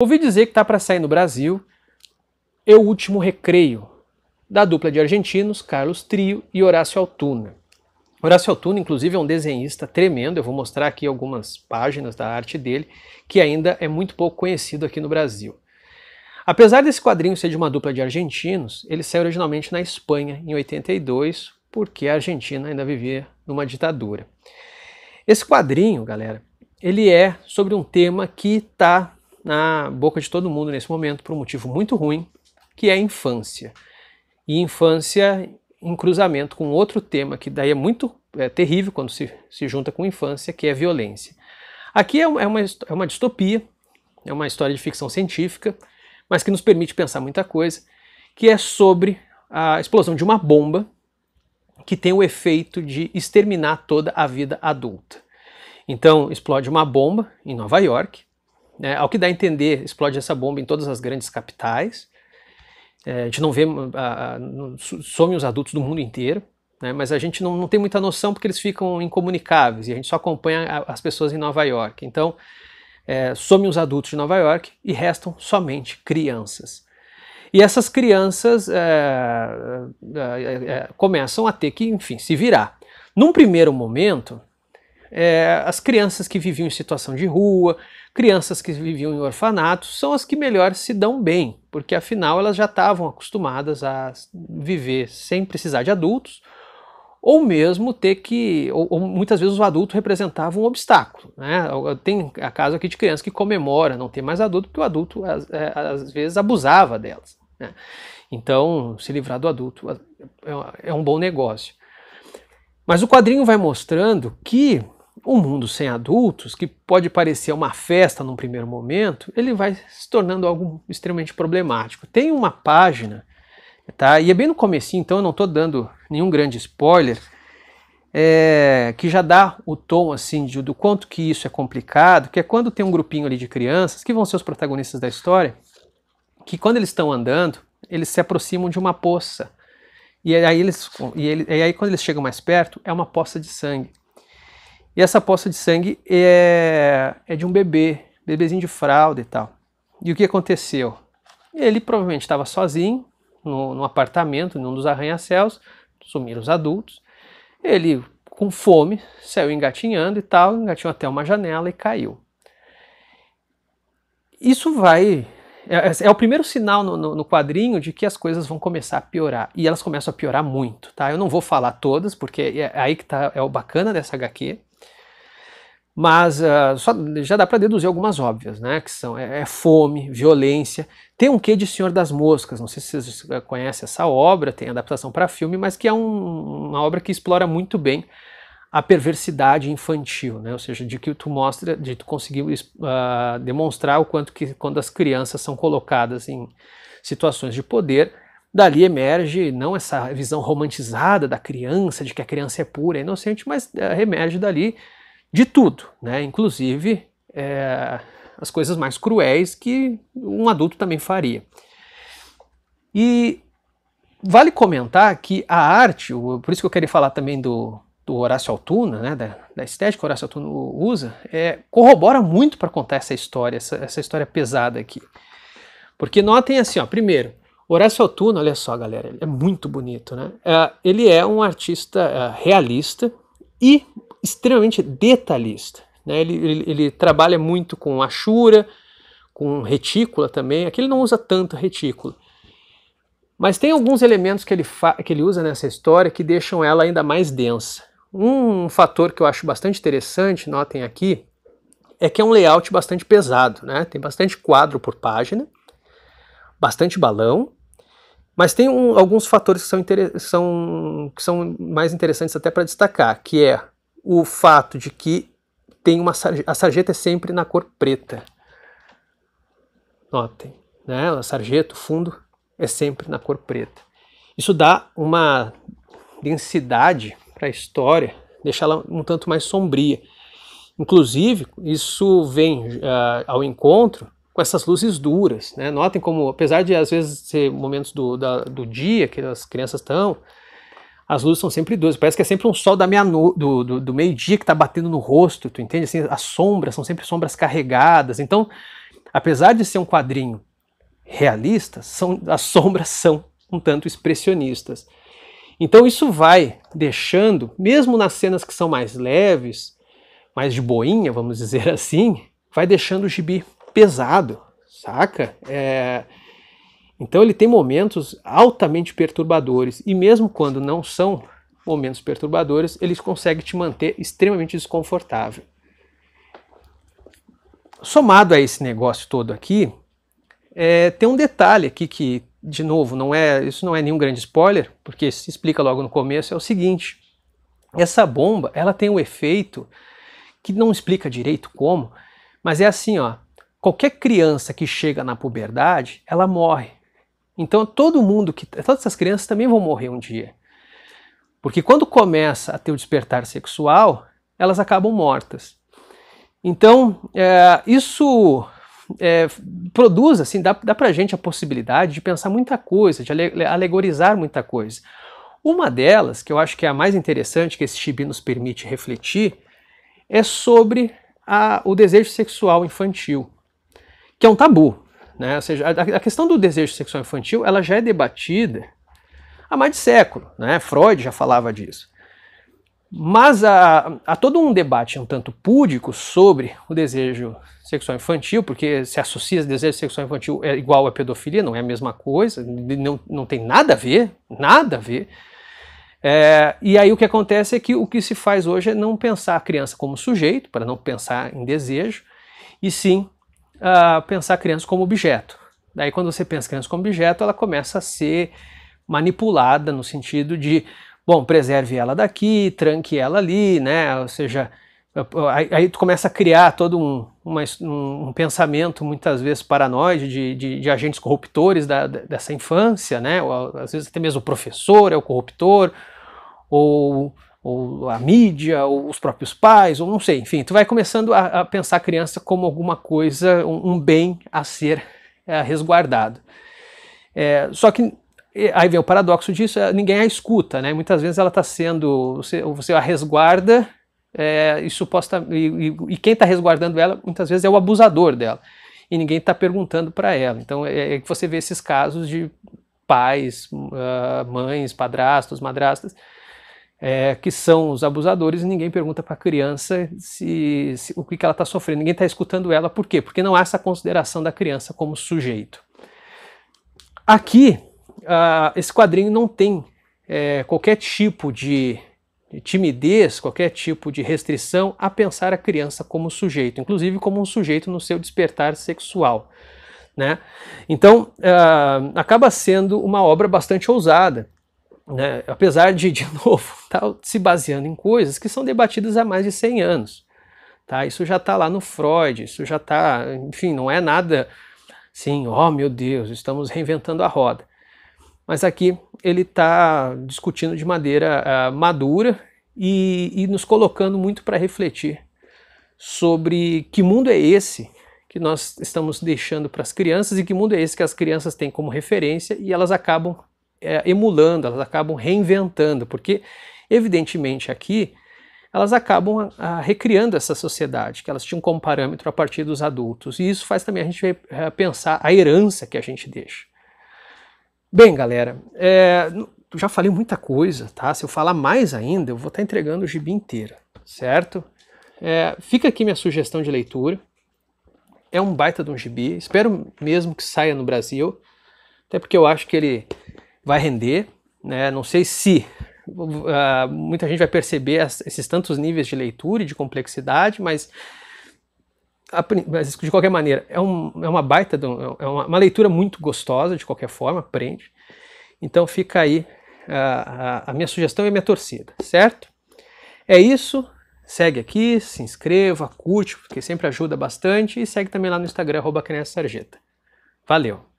Ouvi dizer que está para sair no Brasil É o Último Recreio, da dupla de argentinos Carlos Trio e Horácio Altuna. Horácio Altuna, inclusive, é um desenhista tremendo, eu vou mostrar aqui algumas páginas da arte dele, que ainda é muito pouco conhecido aqui no Brasil. Apesar desse quadrinho ser de uma dupla de argentinos, ele saiu originalmente na Espanha, em 82, porque a Argentina ainda vivia numa ditadura. Esse quadrinho, galera, ele é sobre um tema que está na boca de todo mundo nesse momento por um motivo muito ruim, que é a infância. E infância em cruzamento com outro tema que daí é muito é, terrível quando se, se junta com infância, que é violência. Aqui é, é uma, é uma distopia, é uma história de ficção científica, mas que nos permite pensar muita coisa, que é sobre a explosão de uma bomba que tem o efeito de exterminar toda a vida adulta. Então, explode uma bomba em Nova York, é, ao que dá a entender, explode essa bomba em todas as grandes capitais. É, a gente não vê, a, a, some os adultos do mundo inteiro, né, mas a gente não, não, tem muita noção porque eles ficam incomunicáveis e a gente só acompanha a, as pessoas em Nova York. Então, é, some os adultos de Nova York e restam somente crianças. E essas crianças é, é, é, começam a ter que, enfim, se virar. Num primeiro momento, é, as crianças que viviam em situação de rua, crianças que viviam em orfanatos, são as que melhor se dão bem, porque afinal elas já estavam acostumadas a viver sem precisar de adultos, ou mesmo ter que, ou, ou muitas vezes o adulto representava um obstáculo. Né? Tem a caso aqui de criança que comemora não ter mais adulto, porque o adulto às, é, às vezes abusava delas. Né? Então, se livrar do adulto é, é um bom negócio. Mas o quadrinho vai mostrando que um mundo sem adultos, que pode parecer uma festa num primeiro momento, ele vai se tornando algo extremamente problemático. Tem uma página, tá? E é bem no começo, então eu não estou dando nenhum grande spoiler, é, que já dá o tom assim de, do quanto que isso é complicado, que é quando tem um grupinho ali de crianças que vão ser os protagonistas da história, que quando eles estão andando, eles se aproximam de uma poça. E aí, eles, e, ele, e aí quando eles chegam mais perto, é uma poça de sangue. E essa poça de sangue é, é de um bebê, bebezinho de fralda e tal. E o que aconteceu? Ele provavelmente estava sozinho, no, num apartamento, num dos arranha-céus, sumiram os adultos. Ele, com fome, saiu engatinhando e tal, engatinhou até uma janela e caiu. Isso vai. É, é, é o primeiro sinal no, no, no, quadrinho de que as coisas vão começar a piorar. E elas começam a piorar muito, tá? Eu não vou falar todas, porque é, é aí que tá, é o bacana dessa HQ mas uh, só, já dá para deduzir algumas óbvias, né? Que são é, é, fome, violência, tem um quê de Senhor das Moscas. Não sei se vocês ah, conhecem essa obra, tem adaptação para filme, mas que é um, uma obra que explora muito bem a perversidade infantil, né? Ou seja, de que tu mostra, de tu conseguir uh, demonstrar o quanto que quando as crianças são colocadas em situações de poder, dali emerge não essa visão romantizada da criança, de que a criança é pura, é inocente, mas remerge emerge dali de tudo, né? inclusive é, as coisas mais cruéis que um adulto também faria. E vale comentar que a arte, por isso que eu queria falar também do, do Horácio Altuna, né, da, da, estética que o Horácio Altuna usa, é, corrobora muito para contar essa história, essa, essa, história pesada aqui. Porque notem assim, ó, primeiro, Horácio Altuna, olha só, galera, ele é muito bonito, né? É, ele é um artista é, realista e extremamente detalhista. Né? Ele, ele, ele, trabalha muito com achura, com retícula também. Aqui ele não usa tanto retícula. Mas tem alguns elementos que ele, que ele usa nessa história que deixam ela ainda mais densa. Um fator que eu acho bastante interessante, notem aqui, é que é um layout bastante pesado, né? Tem bastante quadro por página, bastante balão, mas tem um, alguns fatores que são, são, que são mais interessantes até para destacar, que é o fato de que tem uma a sarjeta é sempre na cor preta. Notem, né? A sarjeta, o fundo é sempre na cor preta. Isso dá uma densidade para a história, deixa ela um tanto mais sombria. Inclusive, isso vem uh, ao encontro com essas luzes duras. Né? Notem como, apesar de às vezes ser momentos do, da, do dia que as crianças estão, as luzes são sempre duas. Parece que é sempre um sol da meia no, do, do, do meio-dia que está batendo no rosto, tu entende? Assim, as sombras são sempre sombras carregadas. Então, apesar de ser um quadrinho realista, são, as sombras são um tanto expressionistas. Então isso vai deixando, mesmo nas cenas que são mais leves, mais de boinha, vamos dizer assim, vai deixando o gibi pesado, saca? É, então ele tem momentos altamente perturbadores e mesmo quando não são momentos perturbadores, eles conseguem te manter extremamente desconfortável. Somado a esse negócio todo aqui, é, tem um detalhe aqui que, de novo, não é isso não é nenhum grande spoiler, porque se explica logo no começo é o seguinte: essa bomba ela tem um efeito que não explica direito como, mas é assim, ó. Qualquer criança que chega na puberdade, ela morre. Então todo mundo, que, todas essas crianças também vão morrer um dia. Porque quando começa a ter o despertar sexual, elas acabam mortas. Então, é, isso é, produz, assim, dá, dá pra gente a possibilidade de pensar muita coisa, de alegorizar muita coisa. Uma delas, que eu acho que é a mais interessante, que esse chibi nos permite refletir, é sobre a, o desejo sexual infantil, que é um tabu. Né? Ou seja, a, a questão do desejo sexual infantil ela já é debatida há mais de século. Né? Freud já falava disso. Mas há, há, todo um debate um tanto púdico sobre o desejo sexual infantil, porque se associa desejo sexual infantil é igual a pedofilia, não é a mesma coisa, não, não tem nada a ver, nada a ver. É, e aí o que acontece é que o que se faz hoje é não pensar a criança como sujeito, para não pensar em desejo, e sim uh, pensar a criança como objeto. Daí, quando você pensa a criança como objeto, ela começa a ser manipulada no sentido de, bom, preserve ela daqui, tranque ela ali, né? Ou seja, aí, aí tu começa a criar todo um, uma, um, um pensamento, muitas vezes paranoide, de, de, de agentes corruptores da, dessa infância, né? Ou, às vezes até mesmo o professor é o corruptor, ou ou a mídia, ou os próprios pais, ou não sei, enfim, tu vai começando a, a pensar a criança como alguma coisa, um, um bem a ser é, resguardado. É, só que aí vem o paradoxo disso, é, ninguém a escuta, né? Muitas vezes ela está sendo, você, você a resguarda é, e, suposta, e, e, e quem está resguardando ela muitas vezes é o abusador dela e ninguém está perguntando para ela. Então é, é que você vê esses casos de pais, uh, mães, padrastos, madrastas é, que são os abusadores e ninguém pergunta para a criança se, se, o que, que ela está sofrendo. Ninguém está escutando ela, por quê? Porque não há essa consideração da criança como sujeito. Aqui, uh, esse quadrinho não tem é, qualquer tipo de timidez, qualquer tipo de restrição a pensar a criança como sujeito, inclusive como um sujeito no seu despertar sexual. Né? Então, uh, acaba sendo uma obra bastante ousada né, apesar de, de novo, tá se baseando em coisas que são debatidas há mais de 100 anos. Tá? Isso já está lá no Freud, isso já está, enfim, não é nada assim, oh meu Deus, estamos reinventando a roda. Mas aqui ele está discutindo de maneira uh, madura e, e nos colocando muito para refletir sobre que mundo é esse que nós estamos deixando para as crianças e que mundo é esse que as crianças têm como referência e elas acabam é, emulando, elas acabam reinventando, porque evidentemente aqui elas acabam a, ah, a, ah, recriando essa sociedade, que elas tinham como parâmetro a partir dos adultos. E isso faz também a gente a, eh, pensar a herança que a gente deixa. Bem, galera, é, já falei muita coisa, tá? Se eu falar mais ainda, eu vou estar tá entregando o gibi inteiro, certo? É, fica aqui minha sugestão de leitura. É um baita de um gibi. Espero mesmo que saia no Brasil, até porque eu acho que ele vai render, né? Não sei se uh, muita gente vai perceber as, esses tantos níveis de leitura e de complexidade, mas, a, mas de qualquer maneira é, um, é uma baita, um, é uma, uma, leitura muito gostosa de qualquer forma, aprende. Então fica aí uh, ah, a, ah, a minha sugestão e a minha torcida, certo? É isso. Segue aqui, se inscreva, curte, porque sempre ajuda bastante. E segue também lá no Instagram, arroba Sarjeta. Valeu!